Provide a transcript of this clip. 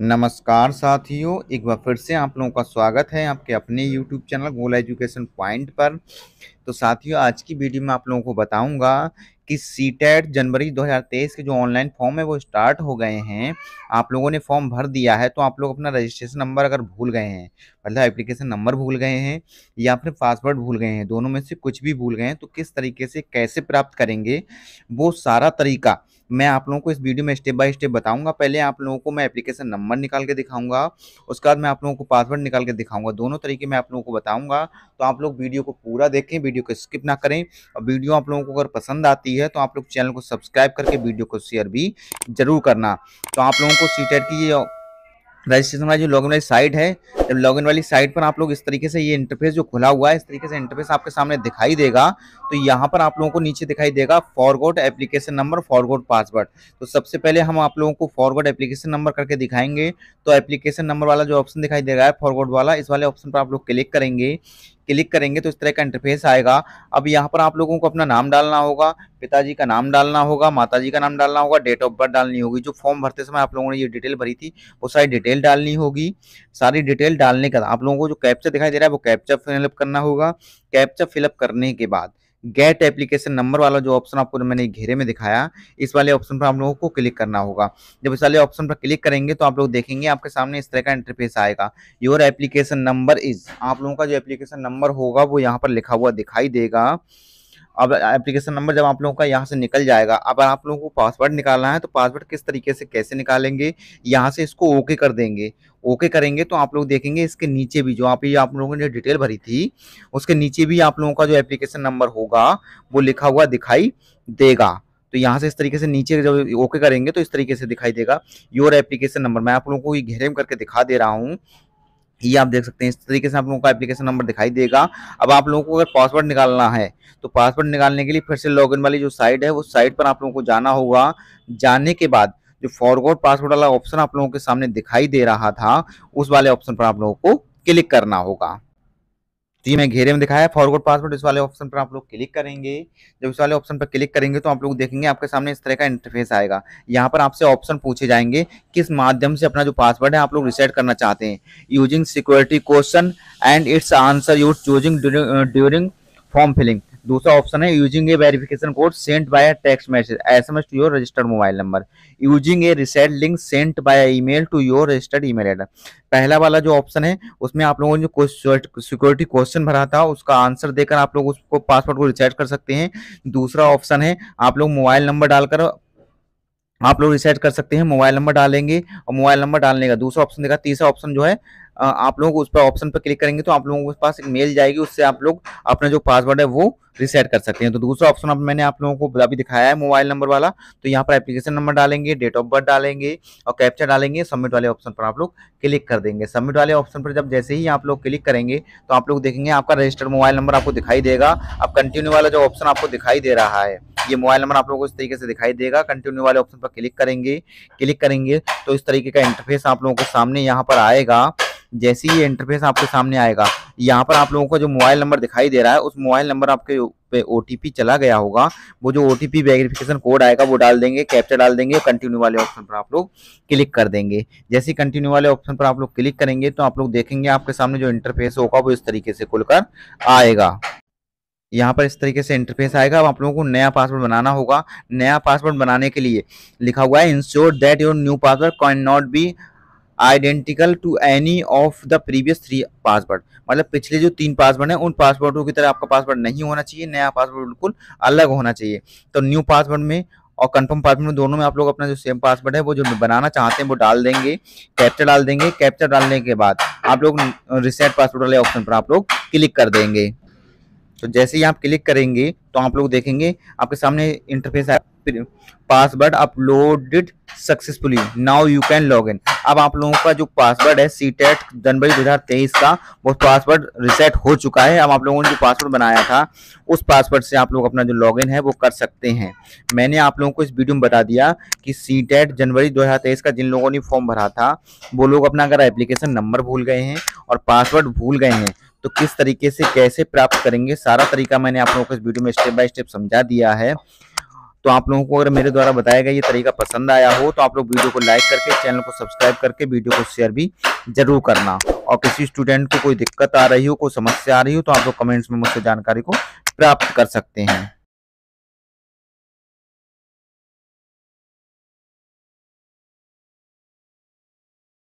नमस्कार साथियों एक बार फिर से आप लोगों का स्वागत है आपके अपने YouTube channel goal education point पर तो साथियों आज की वीडियो में आप लोगों को बताऊंगा कि सी टेट e जनवरी 2023 के जो ऑनलाइन फॉर्म है वो स्टार्ट हो गए हैं आप लोगों ने फॉर्म भर दिया है तो आप लोग अपना रजिस्ट्रेशन नंबर अगर भूल गए हैं मतलब एप्लीकेशन नंबर भूल गए हैं या फिर पासवर्ड भूल गए हैं दोनों में से कुछ भी भूल गए हैं तो किस तरीके से कैसे प्राप्त करेंगे वो सारा तरीका मैं आप लोगों को इस वीडियो में स्टेप बाय स्टेप बताऊंगा पहले आप लोगों को मैं एप्लीकेशन नंबर निकाल के दिखाऊंगा उसके बाद मैं आप लोगों को पासवर्ड निकाल के दिखाऊंगा दोनों तरीके मैं आप लोगों को बताऊंगा तो आप लोग वीडियो को पूरा देखें वीडियो को स्किप ना करें और वीडियो आप लोगों को अगर पसंद आती है तो आप लोग चैनल को सब्सक्राइब करके वीडियो को शेयर भी जरूर करना तो आप लोगों को सी e की रजिस्ट्रेशन वाली जो लॉगिन वाली साइट है जब लॉगिन वाली साइट पर आप लोग इस तरीके से ये इंटरफेस जो खुला हुआ है इस तरीके से इंटरफेस आपके सामने दिखाई देगा तो यहाँ पर आप लोगों को नीचे दिखाई देगा forward application number forward password तो सबसे पहले हम आप लोगों को फॉरवर्ड एप्लीकेशन नंबर करके दिखाएंगे तो एप्लीकेशन नंबर वाला जो ऑप्शन दिखाई दे रहा है फॉरवर्ड वाला इस वाले ऑप्शन पर आप लोग क्लिक करेंगे क्लिक करेंगे तो इस तरह का इंटरफेस आएगा अब यहाँ पर आप लोगों को अपना नाम डालना होगा पिताजी का नाम डालना होगा माताजी का नाम डालना होगा डेट ऑफ बर्थ डालनी होगी जो फॉर्म भरते समय आप लोगों ने ये डिटेल भरी थी वो सारी डिटेल डालनी होगी सारी डिटेल डालने का आप लोगों को जो कैप्चा दिखाई दे रहा है वो कैप्चा फिलअप करना होगा कैप्चा फिलअप करने के बाद गेट एप्लीकेशन नंबर वाला जो ऑप्शन आपको मैंने घेरे में दिखाया इस वाले ऑप्शन पर आप लोगों को क्लिक करना होगा जब इस वाले ऑप्शन पर क्लिक करेंगे तो आप लोग देखेंगे आपके सामने इस तरह का इंटरफेस आएगा योर एप्लीकेशन नंबर इज आप लोगों का जो एप्लीकेशन नंबर होगा वो यहाँ पर लिखा हुआ दिखाई देगा अब एप्लीकेशन नंबर जब आप लोगों का यहाँ से निकल जाएगा अब आप लोगों को पासवर्ड निकालना है तो पासवर्ड किस तरीके से कैसे निकालेंगे यहाँ से इसको ओके कर देंगे ओके करेंगे तो आप लोग देखेंगे इसके नीचे भी जो आप ये आप लोगों ने डिटेल भरी थी उसके नीचे भी आप लोगों का जो एप्लीकेशन नंबर होगा वो लिखा हुआ दिखाई देगा तो यहाँ से इस तरीके से नीचे जब ओके करेंगे तो इस तरीके से दिखाई देगा योर एप्लीकेशन नंबर मैं आप लोगों को ये घेरे में करके दिखा दे रहा हूँ ये आप देख सकते हैं इस तरीके से आप लोगों का एप्लीकेशन नंबर दिखाई देगा अब आप लोगों को अगर पासवर्ड निकालना है तो पासवर्ड निकालने के लिए फिर से लॉगिन वाली जो साइट है उस साइट पर आप लोगों को जाना होगा जाने के बाद जो फॉरवर्ड पासवर्ड वाला ऑप्शन आप लोगों के सामने दिखाई दे रहा था उस वाले ऑप्शन पर आप लोगों को क्लिक करना होगा जी तो मैं घेरे में दिखाया है फॉरवर्ड पासवर्ड इस वाले ऑप्शन पर आप लोग क्लिक करेंगे जब इस वाले ऑप्शन पर क्लिक करेंगे तो आप लोग देखेंगे आपके सामने इस तरह का इंटरफेस आएगा यहाँ पर आपसे ऑप्शन पूछे जाएंगे किस माध्यम से अपना जो पासवर्ड है आप लोग रिसेट करना चाहते हैं using security question and its answer use choosing during form filling दूसरा ऑप्शन है using a verification code sent by text message S M S to your registered mobile number using a reset link sent by email to your registered email address पहला वाला जो option है उसमें आप लोगों ने सिक्योरिटी क्वेश्चन भरा था उसका आंसर देकर आप लोग उसको पासवर्ड को रिसेट कर सकते हैं दूसरा ऑप्शन है आप लोग मोबाइल नंबर डालकर आप लोग रिसेट कर सकते हैं मोबाइल नंबर डालेंगे और मोबाइल नंबर डालने का दूसरा ऑप्शन देखा तीसरा ऑप्शन जो है आप लोग उस पर ऑप्शन पर क्लिक करेंगे तो आप लोगों के पास एक मेल जाएगी उससे आप लोग अपना जो पासवर्ड है वो रिसेट कर सकते हैं तो दूसरा ऑप्शन अब मैंने आप लोगों को अभी दिखाया है मोबाइल नंबर वाला तो यहाँ पर एप्लीकेशन नंबर डालेंगे डेट ऑफ बर्थ डालेंगे और कैप्चर डालेंगे सबमिट वाले ऑप्शन पर आप लोग क्लिक कर देंगे सबमिट वाले ऑप्शन पर जब जैसे ही आप लोग क्लिक करेंगे तो आप लोग देखेंगे आपका रजिस्टर्ड मोबाइल नंबर आपको दिखाई देगा अब कंटिन्यू वाला जो ऑप्शन आपको दिखाई दे रहा है ये मोबाइल नंबर आप लोगों को इस तरीके से दिखाई देगा कंटिन्यू वाले ऑप्शन पर क्लिक करेंगे क्लिक करेंगे तो इस तरीके का इंटरफेस आप लोगों के सामने यहाँ पर आएगा जैसे ही ये इंटरफेस आपके सामने आएगा यहाँ पर आप लोगों को जो मोबाइल नंबर दिखाई दे रहा है उस मोबाइल नंबर आपके पे ओ चला गया होगा वो जो ओ वेरिफिकेशन कोड आएगा वो डाल देंगे कैप्चर डाल देंगे कंटिन्यू वाले ऑप्शन पर आप लोग क्लिक कर देंगे जैसे ही कंटिन्यू वाले ऑप्शन पर आप लोग क्लिक करेंगे तो आप लोग देखेंगे आपके सामने जो इंटरफेस होगा वो इस तरीके से खुलकर आएगा यहाँ पर इस तरीके से इंटरफेस आएगा अब आप लोगों को नया पासवर्ड बनाना होगा नया पासवर्ड बनाने के लिए लिखा हुआ है ensure that your new password can not be identical to any of the previous three password मतलब पिछले जो तीन पासवर्ड हैं उन पासवर्डों की तरह आपका पासवर्ड नहीं होना चाहिए नया पासवर्ड बिल्कुल अलग होना चाहिए तो न्यू पासवर्ड में और कंफर्म पासवर्ड में दोनों में आप लोग अपना जो सेम पासवर्ड है वो जो बनाना चाहते हैं वो डाल देंगे कैप्चर डाल देंगे कैप्चर डालने के बाद आप लोग रिसेट पासवर्ड वाले ऑप्शन पर आप लोग क्लिक कर देंगे तो जैसे ही आप क्लिक करेंगे तो आप लोग देखेंगे आपके सामने interface password uploaded successfully now you can log in अब आप लोगों का जो पासवर्ड है सी टेट जनवरी दो हज़ार तेईस का वो पासवर्ड रिसेट हो चुका है अब आप लोगों ने जो पासवर्ड बनाया था उस पासवर्ड से आप लोग अपना जो लॉग इन है वो कर सकते हैं मैंने आप लोगों को इस वीडियो में बता दिया कि सी टेट जनवरी दो हज़ार तेईस का जिन लोगों ने फॉर्म भरा था वो लोग अपना अगर एप्लीकेशन नंबर भूल गए हैं और पासवर्ड भूल गए हैं तो किस तरीके से कैसे प्राप्त करेंगे सारा तरीका मैंने आप लोगों को इस वीडियो में स्टेप बाय स्टेप समझा दिया है तो आप लोगों को अगर मेरे द्वारा बताया गया ये तरीका पसंद आया हो तो आप लोग वीडियो को लाइक करके चैनल को सब्सक्राइब करके वीडियो को शेयर भी जरूर करना और किसी स्टूडेंट को कोई दिक्कत आ रही हो कोई समस्या आ रही हो तो आप लोग कमेंट्स में मुझसे जानकारी को प्राप्त कर सकते हैं